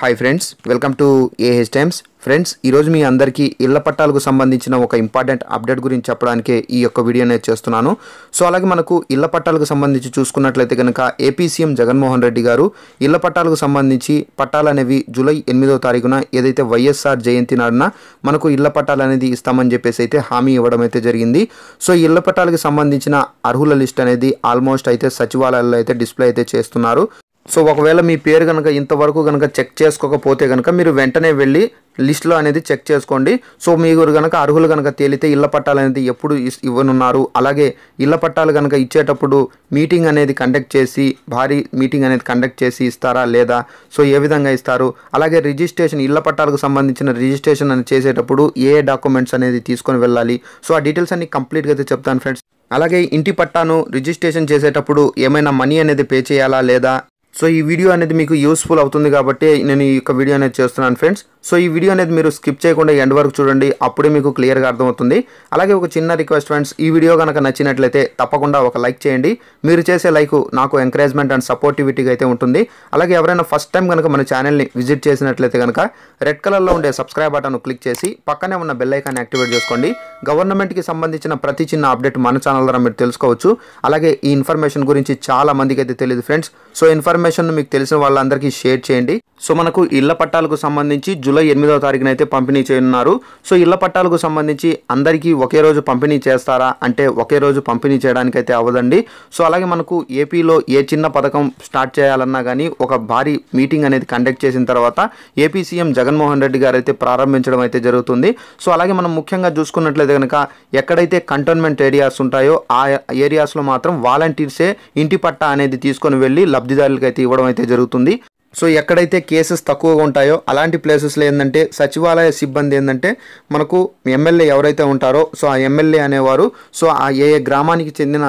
hi friends welcome to AH Times friends ఈరోజు మీ అందరికీ ఇళ్ల పట్టాలకు సంబంధించిన ఒక ఇంపార్టెంట్ అప్డేట్ గురించి చెప్పడానికే ఈ యొక్క వీడియో అనేది చేస్తున్నాను సో అలాగే మనకు ఇళ్ల పట్టాలకు సంబంధించి చూసుకున్నట్లయితే కనుక ఏపీ సీఎం జగన్మోహన్ రెడ్డి గారు ఇళ్ల పట్టాలకు సంబంధించి పట్టాలు అనేవి జూలై ఎనిమిదో తారీఖున ఏదైతే వైఎస్ఆర్ జయంతి నాడున మనకు ఇళ్ల పట్టాలు అనేది ఇస్తామని చెప్పేసి అయితే హామీ ఇవ్వడం అయితే జరిగింది సో ఇళ్ల పట్టాలకు సంబంధించిన అర్హుల లిస్ట్ అనేది ఆల్మోస్ట్ అయితే సచివాలయాల్లో అయితే డిస్ప్లే అయితే చేస్తున్నారు సో ఒకవేళ మీ పేరు కనుక ఇంతవరకు కనుక చెక్ చేసుకోకపోతే కనుక మీరు వెంటనే వెళ్ళి లిస్ట్లో అనేది చెక్ చేసుకోండి సో మీరు కనుక అర్హులు కనుక తేలితే ఇళ్ల పట్టాలు అనేది ఎప్పుడు ఇవ్వనున్నారు అలాగే ఇళ్ల పట్టాలు కనుక ఇచ్చేటప్పుడు మీటింగ్ అనేది కండక్ట్ చేసి భారీ మీటింగ్ అనేది కండక్ట్ చేసి ఇస్తారా లేదా సో ఏ విధంగా ఇస్తారు అలాగే రిజిస్ట్రేషన్ ఇళ్ల పట్టాలకు సంబంధించిన రిజిస్ట్రేషన్ అనేది చేసేటప్పుడు ఏ డాక్యుమెంట్స్ అనేది తీసుకొని వెళ్ళాలి సో ఆ డీటెయిల్స్ అన్ని కంప్లీట్గా అయితే చెప్తాను ఫ్రెండ్స్ అలాగే ఇంటి పట్టాను రిజిస్ట్రేషన్ చేసేటప్పుడు ఏమైనా మనీ అనేది పే చేయాలా లేదా సో ఈ వీడియో అనేది మీకు యూస్ఫుల్ అవుతుంది కాబట్టి నేను ఈ యొక్క వీడియో అనేది చేస్తున్నాను ఫ్రెండ్స్ సో ఈ వీడియో అనేది మీరు స్కిప్ చేయకుండా ఎండ్ వరకు చూడండి అప్పుడే మీకు క్లియర్గా అర్థమవుతుంది అలాగే ఒక చిన్న రిక్వెస్ట్ ఫ్రెండ్స్ ఈ వీడియో కనుక నచ్చినట్లయితే తప్పకుండా ఒక లైక్ చేయండి మీరు చేసే లైక్ నాకు ఎంకరేజ్మెంట్ అండ్ సపోర్టివిటీగా అయితే ఉంటుంది అలాగే ఎవరైనా ఫస్ట్ టైం కనుక మన ఛానల్ని విజిట్ చేసినట్లయితే కనుక రెడ్ కలర్లో ఉండే సబ్స్క్రైబ్ బటన్ను క్లిక్ చేసి పక్కనే ఉన్న బెల్లైకాన్ యాక్టివేట్ చేసుకోండి గవర్నమెంట్కి సంబంధించిన ప్రతి చిన్న అప్డేట్ మన ఛానల్ ద్వారా మీరు తెలుసుకోవచ్చు అలాగే ఈ ఇన్ఫర్మేషన్ గురించి చాలా మందికి అయితే తెలియదు ఫ్రెండ్స్ సో ఇన్ఫర్మేషన్ మీకు తెలిసిన వాళ్ళందరికీ షేర్ చేయండి సో మనకు ఇళ్ల పట్టాలకు సంబంధించి జూలై నెలలో ఎనిమిదవ తారీఖున అయితే పంపిణీ చేయనున్నారు సో ఇళ్ల పట్టాలకు సంబంధించి అందరికీ ఒకే రోజు పంపిణీ చేస్తారా అంటే ఒకే రోజు పంపిణీ చేయడానికైతే అవ్వదండి సో అలాగే మనకు ఏపీలో ఏ చిన్న పథకం స్టార్ట్ చేయాలన్నా కానీ ఒక భారీ మీటింగ్ అనేది కండక్ట్ చేసిన తర్వాత ఏపీ సీఎం జగన్మోహన్ రెడ్డి గారు అయితే ప్రారంభించడం అయితే జరుగుతుంది సో అలాగే మనం ముఖ్యంగా చూసుకున్నట్లయితే కనుక ఎక్కడైతే కంటోన్మెంట్ ఏరియాస్ ఉంటాయో ఆ ఏరియాస్లో మాత్రం వాలంటీర్సే ఇంటి పట్టా అనేది తీసుకొని వెళ్ళి అయితే ఇవ్వడం అయితే జరుగుతుంది సో ఎక్కడైతే కేసెస్ తక్కువగా ఉంటాయో అలాంటి ప్లేసెస్లో ఏంటంటే సచివాలయ సిబ్బంది ఏంటంటే మనకు ఎమ్మెల్యే ఎవరైతే ఉంటారో సో ఆ ఎమ్మెల్యే అనేవారు సో ఆ ఏ ఏ గ్రామానికి చెందిన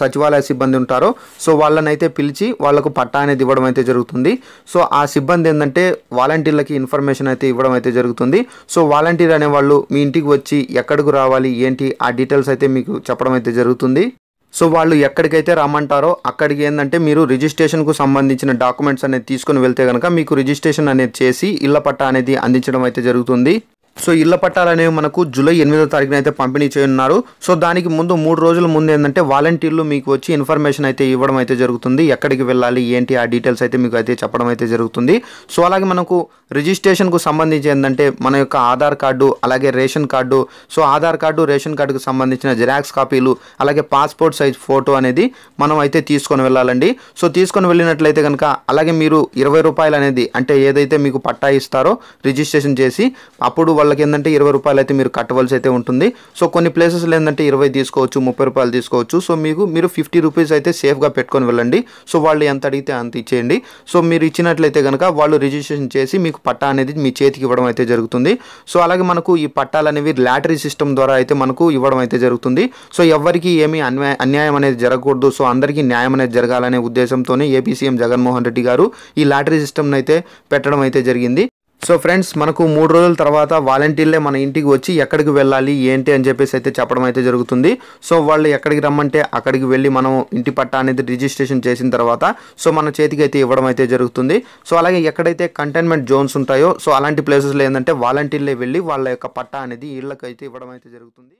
సచివాలయ సిబ్బంది ఉంటారో సో వాళ్ళని అయితే పిలిచి వాళ్ళకు పట్టా అనేది ఇవ్వడం అయితే జరుగుతుంది సో ఆ సిబ్బంది ఏంటంటే వాలంటీర్లకి ఇన్ఫర్మేషన్ అయితే ఇవ్వడం అయితే జరుగుతుంది సో వాలంటీర్ అనేవాళ్ళు మీ ఇంటికి వచ్చి ఎక్కడికి రావాలి ఏంటి ఆ డీటెయిల్స్ అయితే మీకు చెప్పడం అయితే జరుగుతుంది సో వాళ్ళు ఎక్కడికైతే రమ్మంటారో అక్కడికి ఏంటంటే మీరు రిజిస్ట్రేషన్కు సంబంధించిన డాక్యుమెంట్స్ అనేది తీసుకుని వెళ్తే కనుక మీకు రిజిస్ట్రేషన్ అనేది చేసి ఇళ్ల పట్టా అనేది అందించడం అయితే జరుగుతుంది సో ఇళ్ల పట్టాలు అనేవి మనకు జూలై ఎనిమిదో తారీఖున అయితే పంపిణీ చేయనున్నారు సో దానికి ముందు మూడు రోజుల ముందు ఏంటంటే వాలంటీర్లు మీకు వచ్చి ఇన్ఫర్మేషన్ అయితే ఇవ్వడం అయితే జరుగుతుంది ఎక్కడికి వెళ్ళాలి ఏంటి ఆ డీటెయిల్స్ అయితే మీకు అయితే చెప్పడం అయితే జరుగుతుంది సో అలాగే మనకు రిజిస్ట్రేషన్కు సంబంధించి ఏంటంటే మన యొక్క ఆధార్ కార్డు అలాగే ration card so Aadhaar card ration కార్డుకు సంబంధించిన జిరాక్స్ కాపీలు అలాగే పాస్పోర్ట్ సైజ్ ఫోటో అనేది మనం అయితే తీసుకొని వెళ్ళాలండి సో తీసుకొని వెళ్ళినట్లయితే కనుక అలాగే మీరు ఇరవై రూపాయలు అనేది అంటే ఏదైతే మీకు పట్టా ఇస్తారో రిజిస్ట్రేషన్ చేసి అప్పుడు వాళ్ళు వాళ్ళకి ఏంటంటే ఇరవై రూపాయలు అయితే మీరు కట్టవలసి అయితే ఉంటుంది సో కొన్ని ప్లేసెస్లో ఏంటంటే ఇరవై తీసుకోవచ్చు ముప్పై రూపాయలు తీసుకోవచ్చు సో మీకు మీరు ఫిఫ్టీ రూపీస్ అయితే సేఫ్గా పెట్టుకొని వెళ్ళండి సో వాళ్ళు ఎంత అడిగితే అంత ఇచ్చేయండి సో మీరు ఇచ్చినట్లయితే కనుక వాళ్ళు రిజిస్ట్రేషన్ చేసి మీకు పట్టా అనేది మీ చేతికి ఇవ్వడం అయితే జరుగుతుంది సో అలాగే మనకు ఈ పట్టాలు అనేవి లాటరీ సిస్టమ్ ద్వారా అయితే మనకు ఇవ్వడం అయితే జరుగుతుంది సో ఎవరికి ఏమీ అన్యాయం అనేది జరగకూడదు సో అందరికీ న్యాయం అనేది జరగాలనే ఉద్దేశంతోనే ఏపీ సీఎం జగన్మోహన్ రెడ్డి గారు ఈ లాటరీ సిస్టమ్ని అయితే పెట్టడం అయితే జరిగింది సో ఫ్రెండ్స్ మనకు మూడు రోజుల తర్వాత వాలంటీర్లే మన ఇంటికి వచ్చి ఎక్కడికి వెళ్ళాలి ఏంటి అని చెప్పేసి అయితే చెప్పడం అయితే జరుగుతుంది సో వాళ్ళు ఎక్కడికి రమ్మంటే అక్కడికి వెళ్ళి మనం ఇంటి పట్టా అనేది రిజిస్ట్రేషన్ చేసిన తర్వాత సో మన చేతికి అయితే ఇవ్వడం అయితే జరుగుతుంది సో అలాగే ఎక్కడైతే కంటైన్మెంట్ జోన్స్ ఉంటాయో సో అలాంటి ప్లేసెస్లో ఏంటంటే వాలంటీర్లే వెళ్ళి వాళ్ళ యొక్క పట్టా అనేది ఇళ్ళకైతే ఇవ్వడం అయితే జరుగుతుంది